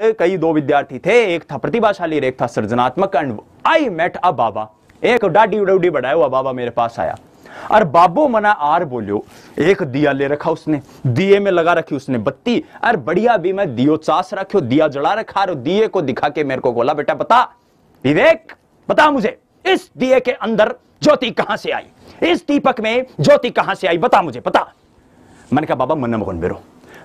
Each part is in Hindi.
कई दो विद्यार्थी थे एक था प्रतिभाशाली एक था सृजनात्मक एंड आई मेट अ बाबा एक डाडी उडी बढ़ाया हुआ बाबा मेरे पास आया और बाबो मना आर बोलियो एक दिया ले रखा उसने दिए में लगा रखी उसने बत्ती और बढ़िया भी मैं दियो चास रखियो दिया जला रखा और दिए को दिखा के मेरे को बोला बेटा बता विवेक बता मुझे इस दिए के अंदर ज्योति कहां से आई इस दीपक में ज्योति कहां से आई बता मुझे पता मैंने कहा बाबा मन मोहन बेरो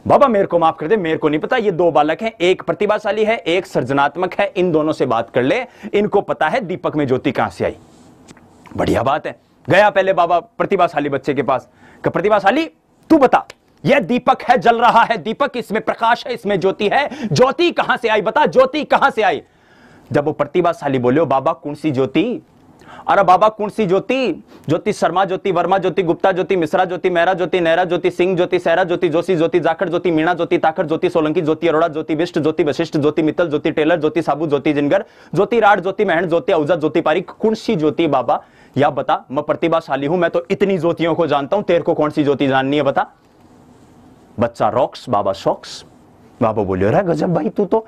बाबा मेरे को माफ कर दे मेरे को नहीं पता ये दो बालक हैं एक प्रतिभाशाली है एक सृजनात्मक है इन दोनों से बात कर ले इनको पता है दीपक में ज्योति कहां से आई बढ़िया बात है गया पहले बाबा प्रतिभाशाली बच्चे के पास प्रतिभाशाली तू बता यह दीपक है जल रहा है दीपक इसमें प्रकाश है इसमें ज्योति है ज्योति कहां से आई बता ज्योति कहां से आई जब वो प्रतिभाशाली बोलियो बाबा कौन सी ज्योति अरे बाबा कुंसी ज्योति ज्योति शर्मा ज्योति वर्मा ज्योति गुप्ता ज्योति मिश्रा ज्योति मेहरा ज्योति नेहरा ज्योति सिंह ज्योति सहरा ज्योति जोशी ज्योति जाखड़ ज्योति मीणा ज्योति ताखड़ ज्योति सोलंकी ज्योति अरोड़ा ज्योति विष्ट ज्योति वशिष्ठ ज्योति मित्तल ज्योति टेलर ज्योति साबू ज्योति जिनगर ज्योति राड ज्योति महन ज्योति औजा ज्योति पारिक कुंसी ज्योति बाबा या बता मैं प्रतिभाशाली हूं मैं तो इतनी ज्योतियों को जानता हूं तेरे को कौन सी ज्योति जाननी है बता बच्चा रॉक्स बाबा शॉक्स बाबा बोलियो रे गजब भाई तू तो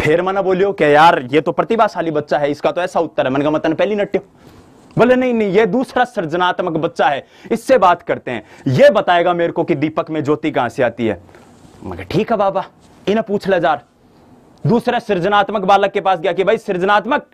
फिर मना बोलियो क्या यार ये तो प्रतिभाशाली बच्चा है इसका तो ऐसा उत्तर है मन का मतन पहली नट्य बोले नहीं नहीं ये दूसरा सृजनात्मक बच्चा है इससे बात करते हैं ये बताएगा मेरे को कि दीपक में ज्योति कहां से आती है मगर ठीक है बाबा इन्हें पूछ ले जार दूसरा सृजनात्मक बालक के पास गया कि भाई सृजनात्मक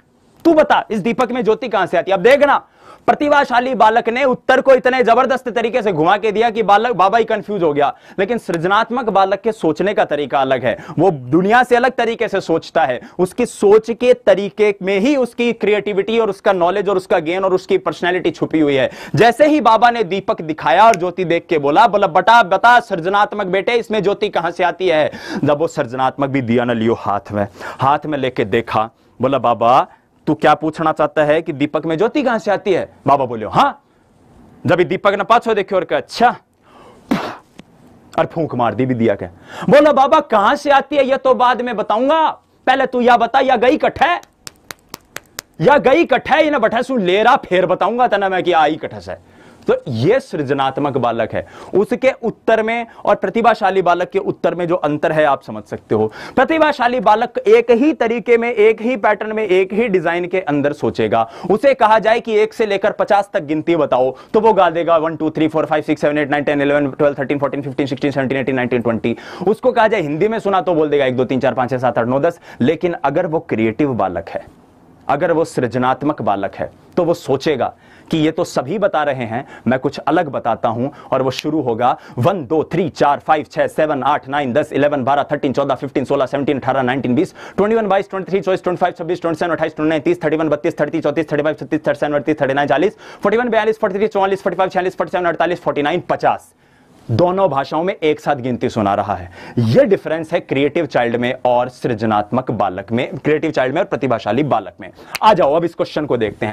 तू बता इस दीपक में ज्योति कहां से आती अब देखना प्रतिभाशाली बालक ने उत्तर को इतने जबरदस्त तरीके से घुमा के दिया कि बालक बाबा ही कंफ्यूज हो गया लेकिन सृजनात्मक बालक के सोचने का तरीका अलग है वो दुनिया से अलग तरीके से सोचता है उसकी सोच के तरीके में ही उसकी क्रिएटिविटी और उसका नॉलेज और उसका गेन और उसकी पर्सनैलिटी छुपी हुई है जैसे ही बाबा ने दीपक दिखाया और ज्योति देख के बोला बोला बटा बता सृजनात्मक बेटे इसमें ज्योति कहां से आती है जब वो सृजनात्मक भी दिया ना लियो हाथ में हाथ में लेके देखा बोला बाबा तू क्या पूछना चाहता है कि दीपक में ज्योति कहां से आती है बाबा बोलियो हाँ जब दीपक ने पाछो देखियो और अच्छा और फूंक मार दी भी दिया क्या बोला बाबा कहां से आती है यह तो बाद में बताऊंगा पहले तू या बता या गई कठे या गई कठे है ना बठे सुन ले रहा फिर बताऊंगा तना मैं कि आई कठस है तो ये सृजनात्मक बालक है उसके उत्तर में और प्रतिभाशाली बालक के उत्तर में जो अंतर है आप समझ सकते हो प्रतिभाशाली बालक एक ही तरीके में एक ही पैटर्न में एक ही डिजाइन के अंदर सोचेगा उसे कहा जाए कि एक से लेकर पचास तक गिनती बताओ तो वो गा देगा one two three four five six seven eight nine ten eleven twelve thirteen fourteen fifteen sixteen seventeen eighteen nineteen twenty उसको कहा जाए हिंदी में सुना तो बोल देगा एक दो तीन चार पांच छह सात आठ नौ दस लेकिन अगर वो क्रिएटिव बालक है अगर वो सृजनात्मक बालक है तो वो सोचेगा कि ये तो सभी बता रहे हैं मैं कुछ अलग बताता हूं और वो शुरू होगा वन दो थ्री चार फाइव छह सेवन आठ नाइन दस इलेवन बारह थर्टीन चौदह फिफ्टीन सोलह सेवनटीन अठारह नाइनटीन बीस ट्वेंटी वन बाईस ट्वेंटी थ्री चौबीस ट्वेंटी फाइव छब्बीस ट्वेंटी सेवन अठाईस ट्वेंटी नाइन तीस थर्टी वन बत्तीस थर्टी चौतीस थर्टी फाइव छत्तीस थर्टी सेवन अड़तीस थर्टी नाइन चालीस फोर्टी वन बयालीस फोर्टी थ्री चौवालीस फोर्टी फाइव छियालीस फोर्टी सेवन अड़तालीस फोर्टी नाइन पचास दोनों भाषाओं में एक साथ गिनती सुना रहा है यह डिफरेंस है क्रिएटिव चाइल्ड में और सृजनात्मक बालक में क्रिएटिव चाइल्ड में और प्रतिभाशाली बालक में आ जाओ अब इस क्वेश्चन को देखते हैं